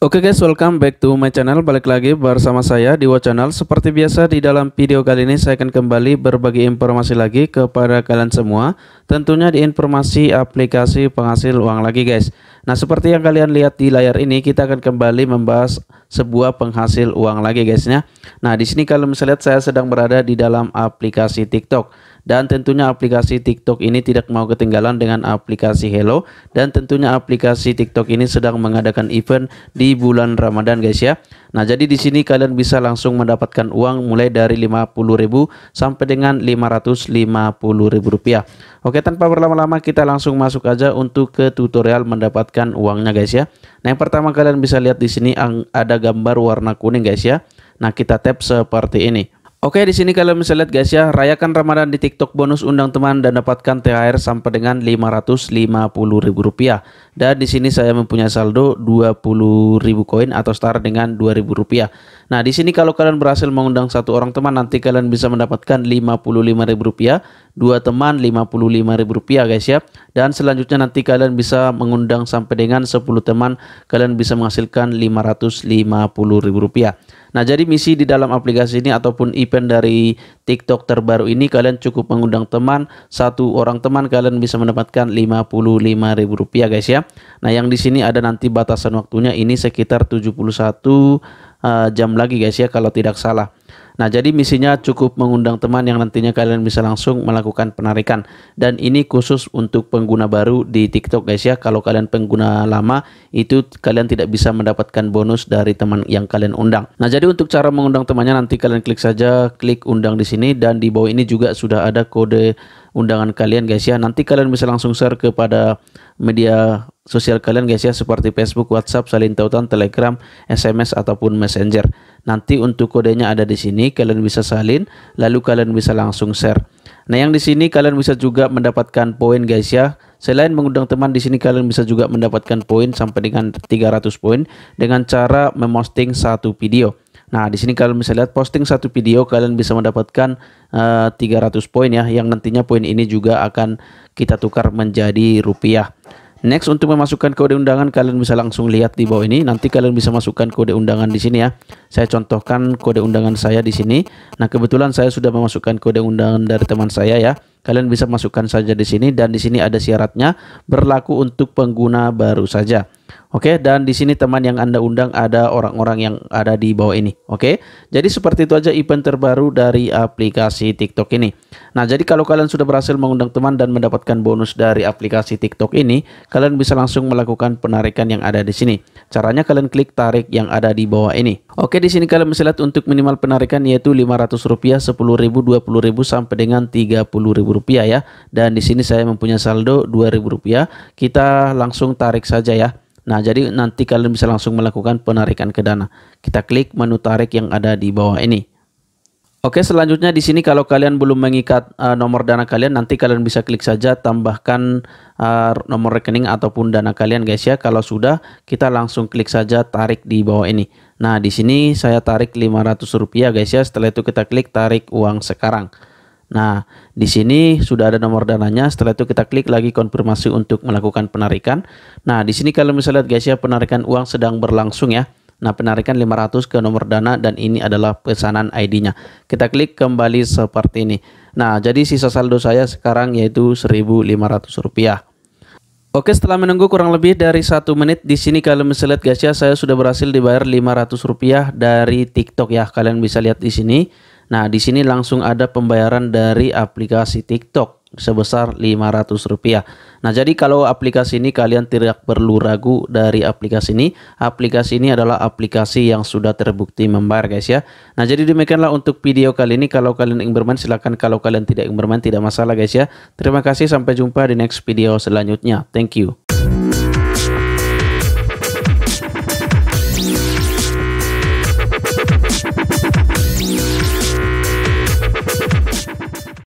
Oke okay guys, welcome back to my channel. Balik lagi bersama saya di Channel. Seperti biasa di dalam video kali ini saya akan kembali berbagi informasi lagi kepada kalian semua. Tentunya di informasi aplikasi penghasil uang lagi guys. Nah seperti yang kalian lihat di layar ini kita akan kembali membahas sebuah penghasil uang lagi guysnya. Nah di sini kalau misalnya lihat saya sedang berada di dalam aplikasi TikTok dan tentunya aplikasi TikTok ini tidak mau ketinggalan dengan aplikasi Hello dan tentunya aplikasi TikTok ini sedang mengadakan event di bulan Ramadan guys ya. Nah jadi di sini kalian bisa langsung mendapatkan uang mulai dari 50.000 sampai dengan 550.000 rupiah. Oke tanpa berlama-lama kita langsung masuk aja untuk ke tutorial mendapatkan uangnya guys ya. Nah yang pertama kalian bisa lihat di sini ada gambar warna kuning guys ya. Nah, kita tap seperti ini. Oke, di sini kalian bisa lihat guys ya, rayakan Ramadan di TikTok bonus undang teman dan dapatkan THR sampai dengan rp rupiah. Dan di sini saya mempunyai saldo 20.000 koin atau setara dengan rp rupiah. Nah, di sini kalau kalian berhasil mengundang satu orang teman nanti kalian bisa mendapatkan rp rupiah, dua teman rp rupiah guys ya. Dan selanjutnya nanti kalian bisa mengundang sampai dengan 10 teman, kalian bisa menghasilkan rp rupiah. Nah, jadi misi di dalam aplikasi ini ataupun event dari TikTok terbaru ini kalian cukup mengundang teman, satu orang teman kalian bisa mendapatkan Rp55.000 guys ya. Nah, yang di sini ada nanti batasan waktunya ini sekitar 71 uh, eh, jam lagi guys ya kalau tidak salah. Nah, jadi misinya cukup mengundang teman yang nantinya kalian bisa langsung melakukan penarikan. Dan ini khusus untuk pengguna baru di TikTok guys ya. Kalau kalian pengguna lama, itu kalian tidak bisa mendapatkan bonus dari teman yang kalian undang. Nah, jadi untuk cara mengundang temannya nanti kalian klik saja klik undang di sini dan di bawah ini juga sudah ada kode undangan kalian guys ya. Nanti kalian bisa langsung share kepada media sosial kalian guys ya seperti Facebook, WhatsApp, salin tautan, Telegram, SMS ataupun Messenger. Nanti untuk kodenya ada di sini, kalian bisa salin lalu kalian bisa langsung share. Nah, yang di sini kalian bisa juga mendapatkan poin guys ya. Selain mengundang teman di sini kalian bisa juga mendapatkan poin sampai dengan 300 poin dengan cara memosting satu video. Nah, di sini kalian bisa lihat posting satu video kalian bisa mendapatkan uh, eh, 300 poin ya yang nantinya poin ini juga akan kita tukar menjadi rupiah. Next untuk memasukkan kode undangan kalian bisa langsung lihat di bawah ini. Nanti kalian bisa masukkan kode undangan di sini ya. Saya contohkan kode undangan saya di sini. Nah, kebetulan saya sudah memasukkan kode undangan dari teman saya ya. Kalian bisa masukkan saja di sini dan di sini ada syaratnya berlaku untuk pengguna baru saja. Oke, okay? dan di sini teman yang Anda undang ada orang-orang yang ada di bawah ini. Oke, okay? jadi seperti itu aja event terbaru dari aplikasi TikTok ini. Nah, jadi kalau kalian sudah berhasil mengundang teman dan mendapatkan bonus dari aplikasi TikTok ini, kalian bisa langsung melakukan penarikan yang ada di sini. Caranya kalian klik tarik yang ada di bawah ini. Oke, di sini kalian bisa lihat untuk minimal penarikan yaitu Rp500, Rp10.000, Rp20.000 sampai dengan Rp30.000 ya. Dan di sini saya mempunyai saldo Rp2.000. Kita langsung tarik saja ya. Nah, jadi nanti kalian bisa langsung melakukan penarikan ke dana. Kita klik menu tarik yang ada di bawah ini. Oke, selanjutnya di sini kalau kalian belum mengikat uh, nomor dana kalian, nanti kalian bisa klik saja tambahkan uh, nomor rekening ataupun dana kalian guys ya. Kalau sudah, kita langsung klik saja tarik di bawah ini. Nah, di sini saya tarik rp rupiah guys ya. Setelah itu kita klik tarik uang sekarang. Nah, di sini sudah ada nomor dananya. Setelah itu kita klik lagi konfirmasi untuk melakukan penarikan. Nah, di sini kalau misalnya lihat guys ya, penarikan uang sedang berlangsung ya. Nah, penarikan 500 ke nomor Dana dan ini adalah pesanan ID-nya. Kita klik kembali seperti ini. Nah, jadi sisa saldo saya sekarang yaitu Rp1.500. Oke, setelah menunggu kurang lebih dari satu menit di sini kalian bisa lihat guys ya, saya sudah berhasil dibayar Rp500 dari TikTok ya. Kalian bisa lihat di sini. Nah, di sini langsung ada pembayaran dari aplikasi TikTok sebesar Rp500. Nah, jadi kalau aplikasi ini kalian tidak perlu ragu dari aplikasi ini. Aplikasi ini adalah aplikasi yang sudah terbukti membayar, guys ya. Nah, jadi demikianlah untuk video kali ini. Kalau kalian ingin bermain silahkan. kalau kalian tidak ingin bermain tidak masalah, guys ya. Terima kasih sampai jumpa di next video selanjutnya. Thank you.